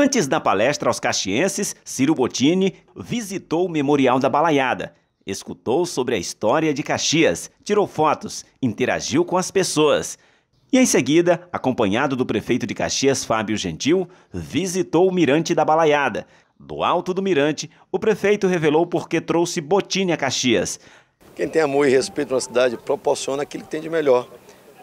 Antes da palestra aos caxienses, Ciro Bottini visitou o Memorial da Balaiada, escutou sobre a história de Caxias, tirou fotos, interagiu com as pessoas. E em seguida, acompanhado do prefeito de Caxias, Fábio Gentil, visitou o Mirante da Balaiada. Do alto do Mirante, o prefeito revelou por que trouxe Botini a Caxias. Quem tem amor e respeito uma cidade proporciona aquilo que tem de melhor.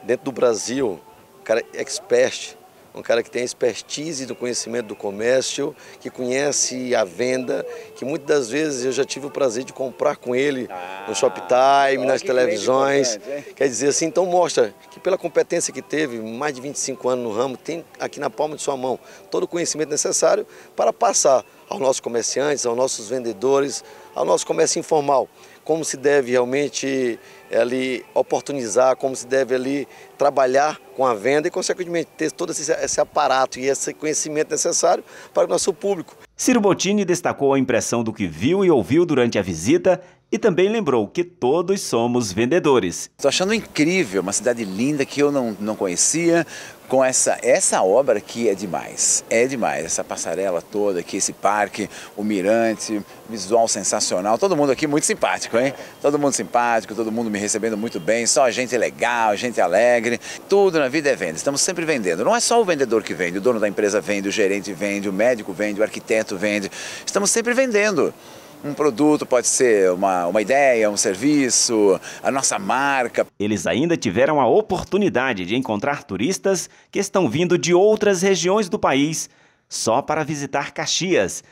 Dentro do Brasil, cara, é expert um cara que tem expertise do conhecimento do comércio, que conhece a venda, que muitas das vezes eu já tive o prazer de comprar com ele ah, no Shoptime, nas televisões. Quer dizer assim, então mostra que pela competência que teve, mais de 25 anos no ramo, tem aqui na palma de sua mão todo o conhecimento necessário para passar aos nossos comerciantes, aos nossos vendedores, ao nosso comércio informal, como se deve realmente eh, ali oportunizar, como se deve ali trabalhar com a venda e, consequentemente, ter todo esse, esse aparato e esse conhecimento necessário para o nosso público, Ciro Bottini destacou a impressão do que viu e ouviu durante a visita e também lembrou que todos somos vendedores. Estou achando incrível, uma cidade linda que eu não, não conhecia, com essa, essa obra que é demais, é demais, essa passarela toda aqui, esse parque, o mirante, visual sensacional, todo mundo aqui muito simpático, hein? Todo mundo simpático, todo mundo me recebendo muito bem, só gente legal, gente alegre, tudo na vida é venda, estamos sempre vendendo, não é só o vendedor que vende, o dono da empresa vende, o gerente vende, o médico vende, o arquiteto, projeto, vende. Estamos sempre vendendo. Um produto pode ser uma, uma ideia, um serviço, a nossa marca. Eles ainda tiveram a oportunidade de encontrar turistas que estão vindo de outras regiões do país só para visitar Caxias,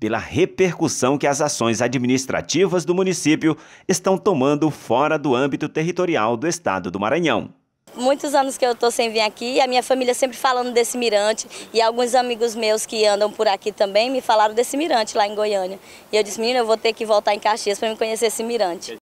pela repercussão que as ações administrativas do município estão tomando fora do âmbito territorial do estado do Maranhão muitos anos que eu estou sem vir aqui e a minha família sempre falando desse mirante e alguns amigos meus que andam por aqui também me falaram desse mirante lá em Goiânia. E eu disse, menina, eu vou ter que voltar em Caxias para me conhecer esse mirante.